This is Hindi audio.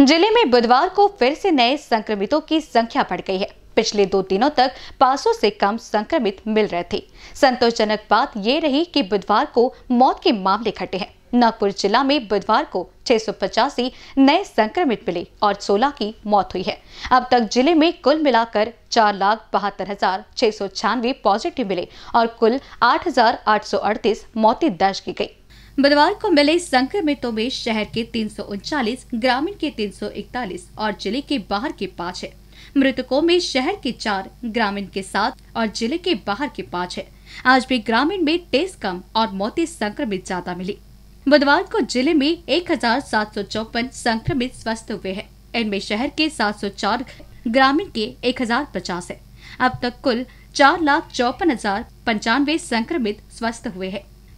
जिले में बुधवार को फिर से नए संक्रमितों की संख्या बढ़ गई है पिछले दो दिनों तक 500 से कम संक्रमित मिल रहे थे संतोषजनक बात ये रही कि बुधवार को मौत के मामले घटे हैं नागपुर जिला में बुधवार को छह नए संक्रमित मिले और 16 की मौत हुई है अब तक जिले में कुल मिलाकर चार लाख बहत्तर हजार छह सौ छियानवे पॉजिटिव मिले और कुल आठ हजार आठ सौ अड़तीस मौतें दर्ज की गई बुधवार को मिले संक्रमितों में शहर के तीन ग्रामीण के तीन और जिले के बाहर के पाँच है मृतकों में शहर के चार ग्रामीण के सात और जिले के बाहर के पाँच है आज भी ग्रामीण में टेस्ट कम और मौतें संक्रमित ज्यादा मिली बुधवार को जिले में एक संक्रमित स्वस्थ हुए हैं इनमें शहर के 704 ग्रामीण के 1050 है अब तक कुल चार लाख चौपन हजार पंचानवे संक्रमित स्वस्थ हुए हैं